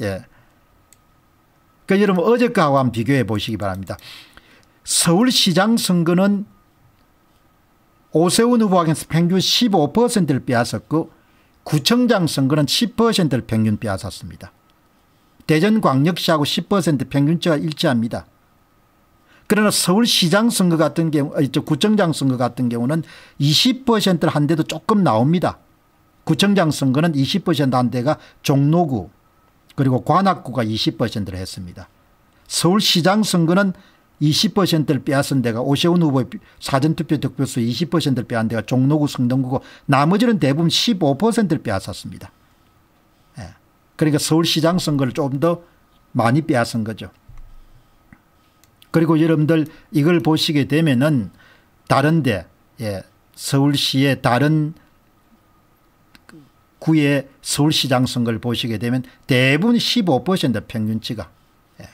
예. 그 여러분 어제과하고 한번 비교해 보시기 바랍니다. 서울시장 선거는 오세훈 후보에서 평균 15%를 빼앗았고 구청장 선거는 10%를 평균 빼앗았습니다. 대전광역시하고 10% 평균치가 일치합니다. 그러나 서울시장 선거 같은 경우 구청장 선거 같은 경우는 20%를 한 대도 조금 나옵니다. 구청장 선거는 20%한 대가 종로구 그리고 관악구가 20%를 했습니다. 서울시장 선거는 20%를 빼앗은 데가 오세훈 후보의 사전투표 득표수 20%를 빼앗은 데가 종로구 성동구고 나머지는 대부분 15%를 빼앗았습니다. 예. 그러니까 서울시장 선거를 좀 더 많이 빼앗은 거죠. 그리고 여러분들 이걸 보시게 되면은 다른데 예. 서울시의 다른 9의 서울시장 선거를 보시게 되면 대부분 15% 평균치가. 예.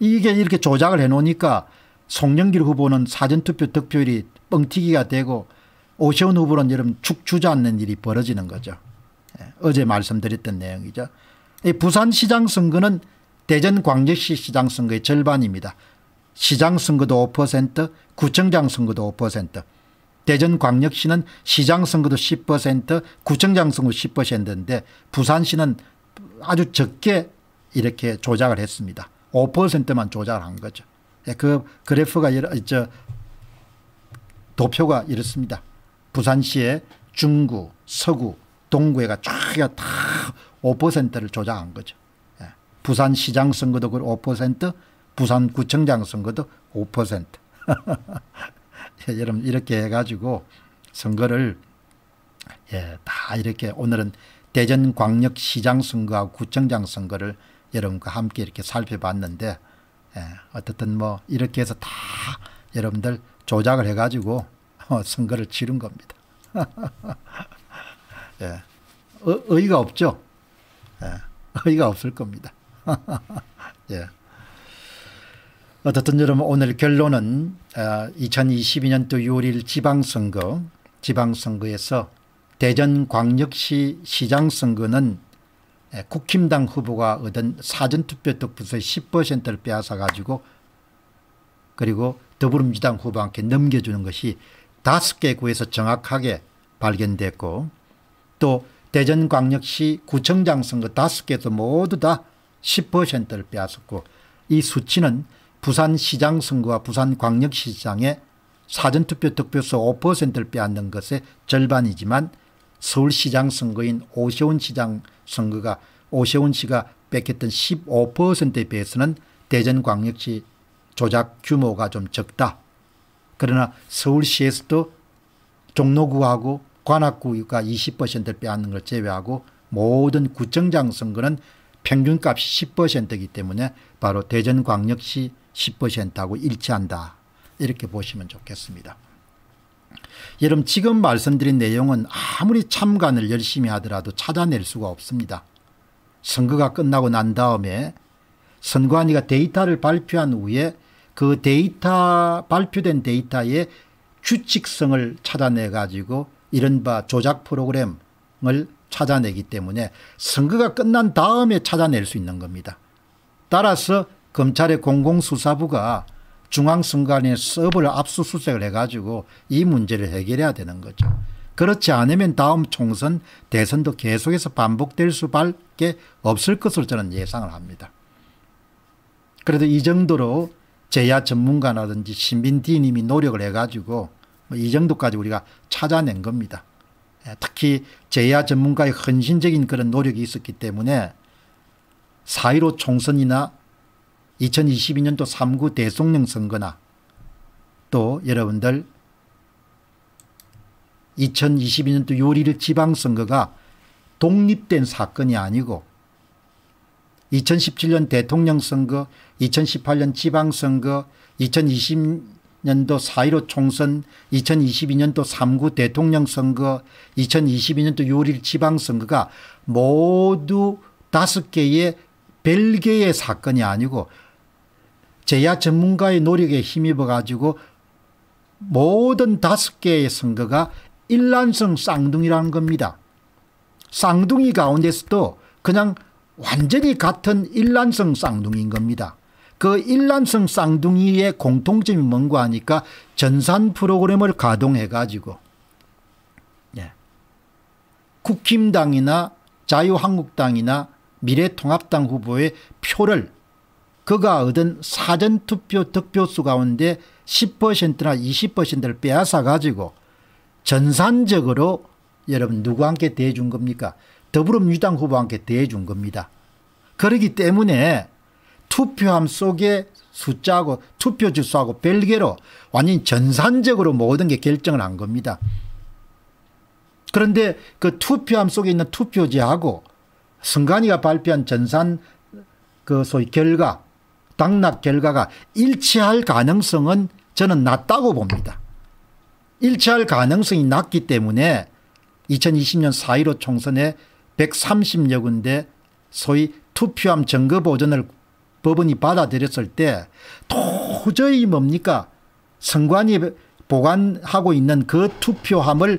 이게 이렇게 조작을 해놓으니까 송영길 후보는 사전투표 득표율이 뻥튀기가 되고 오세훈 후보는 여러분 축 주지 않는 일이 벌어지는 거죠. 예. 어제 말씀드렸던 내용이죠. 이 부산시장 선거는 대전 광역시 시장 선거의 절반입니다. 시장 선거도 5% 구청장 선거도 5% 대전광역시는 시장 선거도 10% 구청장 선거 10%인데 부산시는 아주 적게 이렇게 조작을 했습니다. 5%만 조작한 을 거죠. 예, 그 그래프가 저 도표가 이렇습니다. 부산시의 중구, 서구, 동구에가 쫙다 5%를 조작한 거죠. 예, 부산시장 선거도 5%, 부산구청장 선거도 5%. 예, 여러분 이렇게 해가지고 선거를 예, 다 이렇게 오늘은 대전광역시장 선거와 구청장 선거를 여러분과 함께 이렇게 살펴봤는데 예, 어쨌든 뭐 이렇게 해서 다 여러분들 조작을 해가지고 어, 선거를 치른 겁니다. 예, 어, 의의가 없죠. 예, 의의가 없을 겁니다. 예. 어떻든 여러분 오늘 결론은 2022년도 어, 6월 지방선거 지방선거에서 대전광역시 시장선거는 국힘당 후보가 얻은 사전투표 득표수의 10%를 빼앗아 가지고 그리고 더불어민주당 후보한테 넘겨주는 것이 다섯 개 구에서 정확하게 발견됐고 또 대전광역시 구청장 선거 다섯 개도 모두 다 10%를 빼앗았고 이 수치는 부산시장 선거와 부산광역시장의 사전투표 득표수 5%를 빼앗는 것의 절반이지만 서울시장 선거인 오세훈 시장 선거가 오세훈 씨가 뺏겼던 15%에 비해서는 대전광역시 조작 규모가 좀 적다. 그러나 서울시에서도 종로구하고 관악구가 20%를 빼앗는 걸 제외하고 모든 구청장 선거는 평균값이 10%이기 때문에 바로 대전광역시 10%하고 일치한다. 이렇게 보시면 좋겠습니다. 여러분 지금 말씀드린 내용은 아무리 참관을 열심히 하더라도 찾아낼 수가 없습니다. 선거가 끝나고 난 다음에 선관위가 데이터를 발표한 후에 그 데이터 발표된 데이터의 규칙성을 찾아내 가지고 이른바 조작 프로그램을 찾아내기 때문에 선거가 끝난 다음에 찾아낼 수 있는 겁니다. 따라서 검찰의 공공수사부가 중앙선관위 서버를 압수수색을 해가지고 이 문제를 해결해야 되는 거죠. 그렇지 않으면 다음 총선 대선도 계속해서 반복될 수밖에 없을 것을 저는 예상을 합니다. 그래도 이 정도로 제야 전문가라든지 신민디님이 노력을 해가지고 뭐이 정도까지 우리가 찾아낸 겁니다. 예, 특히 재야 전문가의 헌신적인 그런 노력이 있었기 때문에 4.15 총선이나 2022년도 3구 대통령 선거나 또 여러분들 2022년도 요리를 지방선거가 독립된 사건이 아니고 2017년 대통령 선거, 2018년 지방선거, 2020년 2020년도 4.15 총선, 2022년도 3구 대통령 선거, 2022년도 6월 1 지방선거가 모두 다섯 개의 별개의 사건이 아니고 제야 전문가의 노력에 힘입어 가지고 모든 다섯 개의 선거가 일란성 쌍둥이라는 겁니다. 쌍둥이 가운데서도 그냥 완전히 같은 일란성 쌍둥이인 겁니다. 그 일란성 쌍둥이의 공통점이 뭔가 하니까 전산 프로그램을 가동해 가지고 예. 국힘당이나 자유한국당이나 미래통합당 후보의 표를 그가 얻은 사전투표 득표수 가운데 10%나 20%를 빼앗아 가지고 전산적으로 여러분 누구한테 대해준 겁니까? 더불어민주당 후보한테 대해준 겁니다. 그러기 때문에 투표함 속에 숫자하고 투표 지수하고 별개로 완전히 전산적으로 모든 게 결정을 한 겁니다. 그런데 그 투표함 속에 있는 투표지하고 승관이가 발표한 전산 그 소위 결과 당락 결과가 일치할 가능성은 저는 낮다고 봅니다. 일치할 가능성이 낮기 때문에 2020년 4.15 총선에 130여 군데 소위 투표함 증거 보존을 법원이 받아들였을 때 도저히 뭡니까 선관위 보관하고 있는 그 투표함을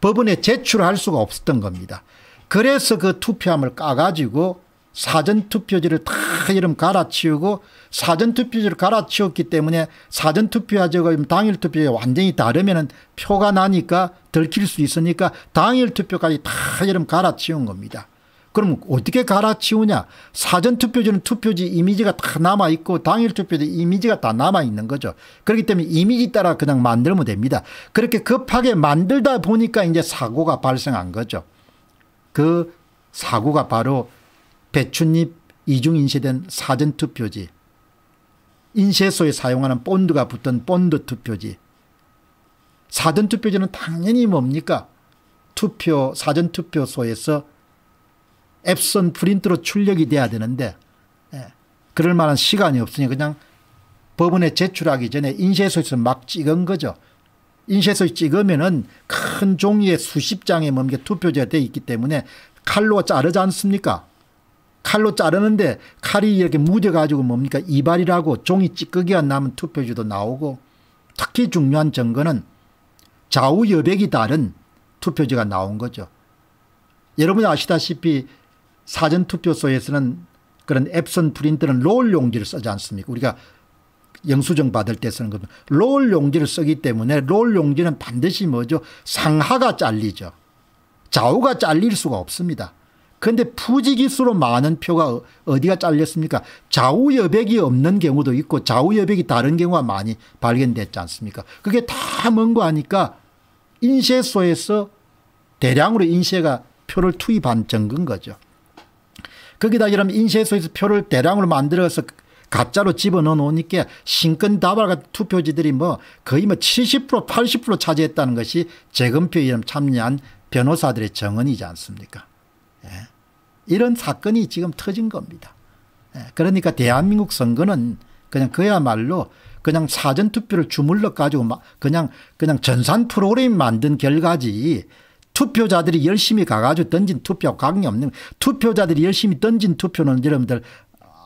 법원에 제출할 수가 없었던 겁니다. 그래서 그 투표함을 까가지고 사전투표지를 다 이름 갈아치우고 사전투표지를 갈아치웠기 때문에 사전투표하고 당일투표에 완전히 다르면 표가 나니까 들킬 수 있으니까 당일투표까지 다 이름 갈아치운 겁니다. 그럼 어떻게 갈아치우냐 사전투표지는 투표지 이미지가 다 남아있고 당일투표지 이미지가 다 남아있는 거죠. 그렇기 때문에 이미지 따라 그냥 만들면 됩니다. 그렇게 급하게 만들다 보니까 이제 사고가 발생한 거죠. 그 사고가 바로 배춧잎 이중 인쇄된 사전투표지 인쇄소에 사용하는 본드가 붙은 본드 투표지 사전투표지는 당연히 뭡니까 투표 사전투표소에서 앱선 프린트로 출력이 돼야 되는데 예. 그럴 만한 시간이 없으니 그냥 법원에 제출하기 전에 인쇄소에서 막 찍은 거죠. 인쇄소에 찍으면은 큰 종이에 수십 장에 넘게 투표지가돼 있기 때문에 칼로 자르지 않습니까? 칼로 자르는데 칼이 이렇게 무뎌가지고 뭡니까? 이발이라고 종이 찌꺼기가 남은 투표지도 나오고 특히 중요한 증거는 좌우 여백이 다른 투표지가 나온 거죠. 여러분이 아시다시피 사전투표소에서는 그런 앱선 프린트는 롤 용지를 쓰지 않습니까? 우리가 영수증 받을 때 쓰는 것은 롤 용지를 쓰기 때문에 롤 용지는 반드시 뭐죠? 상하가 잘리죠. 좌우가 잘릴 수가 없습니다. 그런데 부지기수로 많은 표가 어, 어디가 잘렸습니까? 좌우 여백이 없는 경우도 있고 좌우 여백이 다른 경우가 많이 발견됐지 않습니까? 그게 다뭔거 하니까 인쇄소에서 대량으로 인쇄가 표를 투입한 증거인 거죠. 거기다 이런 인쇄소에서 표를 대량으로 만들어서 가짜로 집어넣어 놓으니까 신근다발과 투표지들이 뭐 거의 뭐 70% 80% 차지했다는 것이 재검표 이름 참여한 변호사들의 정언이지 않습니까 예. 이런 사건이 지금 터진 겁니다 예. 그러니까 대한민국 선거는 그냥 그야말로 그냥 사전투표를 주물러 가지고 그냥 그냥 전산 프로그램 만든 결과지 투표자들이 열심히 가가지고 던진 투표 관이 없는 투표자들이 열심히 던진 투표는 여러분들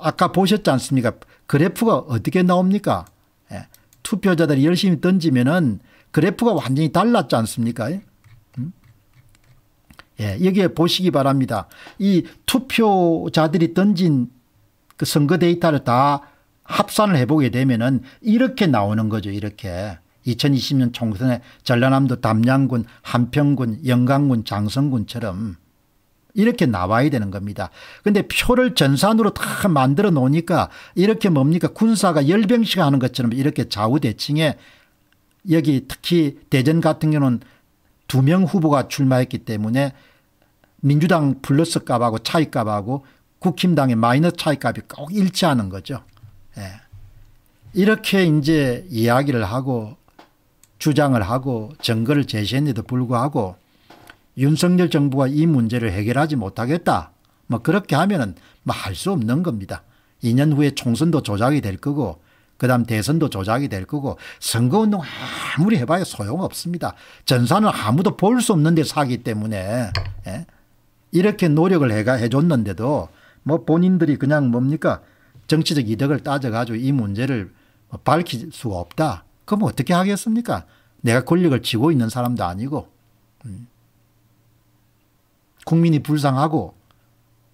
아까 보셨지 않습니까 그래프가 어떻게 나옵니까 예. 투표자들이 열심히 던지면은 그래프가 완전히 달랐지 않습니까 예? 음? 예, 여기에 보시기 바랍니다. 이 투표자들이 던진 그 선거 데이터를 다 합산을 해보게 되면은 이렇게 나오는 거죠. 이렇게. 2020년 총선에 전라남도 담양군 함평군 영강군 장성군처럼 이렇게 나와야 되는 겁니다. 근데 표를 전산으로 다 만들어 놓으니까 이렇게 뭡니까 군사가 열병식 하는 것처럼 이렇게 좌우대칭에 여기 특히 대전 같은 경우는 두 명 후보가 출마했기 때문에 민주당 플러스 값하고 차이 값하고 국힘당의 마이너스 차이 값이 꼭 일치하는 거죠. 예. 이렇게 이제 이야기를 하고 주장을 하고 증거를 제시했는데도 불구하고 윤석열 정부가 이 문제를 해결하지 못하겠다. 뭐 그렇게 하면은 뭐 할 수 없는 겁니다. 2년 후에 총선도 조작이 될 거고 그다음 대선도 조작이 될 거고 선거운동 아무리 해봐야 소용없습니다. 전산을 아무도 볼 수 없는 데 사기 때문에 예? 이렇게 노력을 해가 해줬는데도 뭐 본인들이 그냥 뭡니까 정치적 이득을 따져가지고 이 문제를 밝힐 수 없다. 그럼 어떻게 하겠습니까? 내가 권력을 쥐고 있는 사람도 아니고 음. 국민이 불쌍하고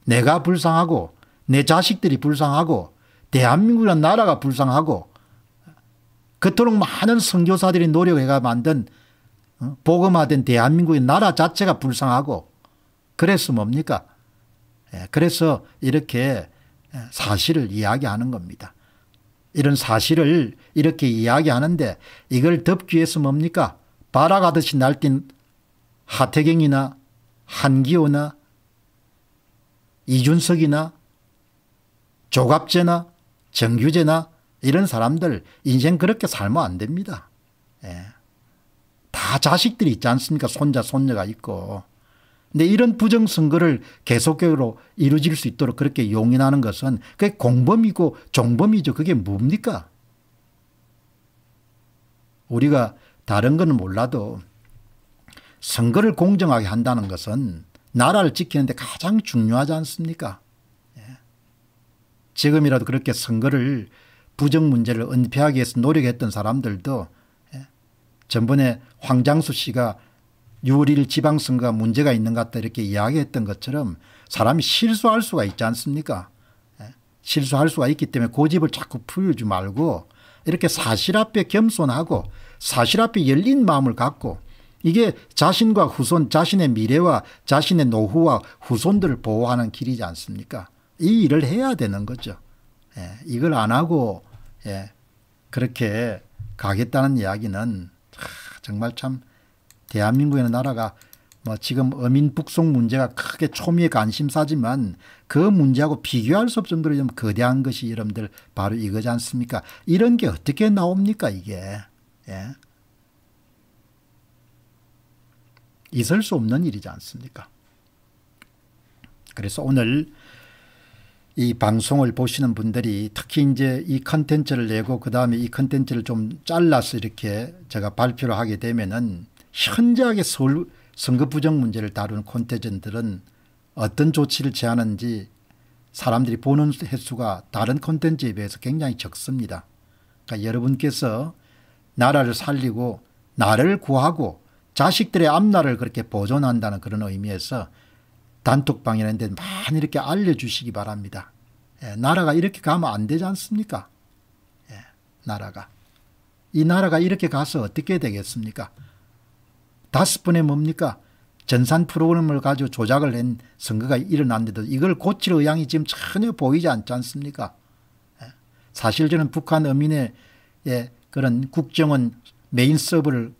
내가 불쌍하고 내 자식들이 불쌍하고 대한민국이란 나라가 불쌍하고 그토록 많은 선교사들이 노력해가 만든 어, 복음화된 대한민국의 나라 자체가 불쌍하고 그래서 뭡니까? 예, 그래서 이렇게 예, 사실을 이야기하는 겁니다. 이런 사실을 이렇게 이야기하는데 이걸 덮기 위해서 뭡니까? 바라가듯이 날뛴 하태경이나 한기호나 이준석이나 조갑재나 정규재나 이런 사람들 인생 그렇게 살면 안 됩니다. 예. 다 자식들이 있지 않습니까? 손자, 손녀가 있고. 근데 이런 부정선거를 계속적으로 이루어질 수 있도록 그렇게 용인하는 것은 그게 공범이고 종범이죠. 그게 뭡니까? 우리가 다른 건 몰라도 선거를 공정하게 한다는 것은 나라를 지키는 데 가장 중요하지 않습니까? 예. 지금이라도 그렇게 선거를 부정 문제를 은폐하기 위해서 노력했던 사람들도 예. 전번에 황장수 씨가 6일 지방선거가 문제가 있는 것 같다 이렇게 이야기했던 것처럼 사람이 실수할 수가 있지 않습니까? 예, 실수할 수가 있기 때문에 고집을 자꾸 풀지 말고 이렇게 사실 앞에 겸손하고 사실 앞에 열린 마음을 갖고 이게 자신과 후손, 자신의 미래와 자신의 노후와 후손들을 보호하는 길이지 않습니까? 이 일을 해야 되는 거죠. 예, 이걸 안 하고 예, 그렇게 가겠다는 이야기는 하, 정말 참 대한민국에라는 나라가 뭐 지금 어민 북송 문제가 크게 초미의 관심사지만 그 문제하고 비교할 수 없을 정도로 좀 거대한 것이 여러분들 바로 이거지 않습니까? 이런 게 어떻게 나옵니까 이게? 예. 있을 수 없는 일이지 않습니까? 그래서 오늘 이 방송을 보시는 분들이 특히 이제 이 컨텐츠를 내고 그 다음에 이 컨텐츠를 좀 잘라서 이렇게 제가 발표를 하게 되면은 현저하게 서울 선거 부정 문제를 다루는 콘텐츠들은 어떤 조치를 제하는지 사람들이 보는 횟수가 다른 콘텐츠에 비해서 굉장히 적습니다. 그러니까 여러분께서 나라를 살리고 나를 구하고 자식들의 앞날을 그렇게 보존한다는 그런 의미에서 단톡방이라데 많이 이렇게 알려주시기 바랍니다. 예, 나라가 이렇게 가면 안 되지 않습니까? 예, 나라가. 이 나라가 이렇게 가서 어떻게 되겠습니까? 다섯 번에 뭡니까? 전산 프로그램을 가지고 조작을 한 선거가 일어났는데도 이걸 고칠 의향이 지금 전혀 보이지 않지 않습니까? 예. 사실 저는 북한 어민의 예, 그런 국정원 메인 서버를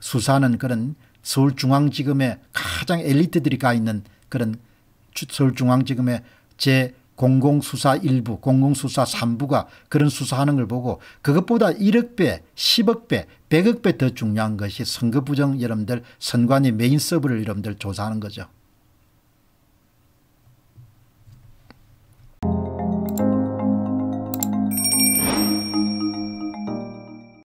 수사하는 그런 서울중앙지검의 가장 엘리트들이 가 있는 그런 서울중앙지검의 제 공공수사 1부 공공수사 3부가 그런 수사하는 걸 보고 그것보다 1억 배 10억 배 100억 배 더 중요한 것이 선거 부정 여러분들 선관위 메인 서브를 여러분들 조사하는 거죠.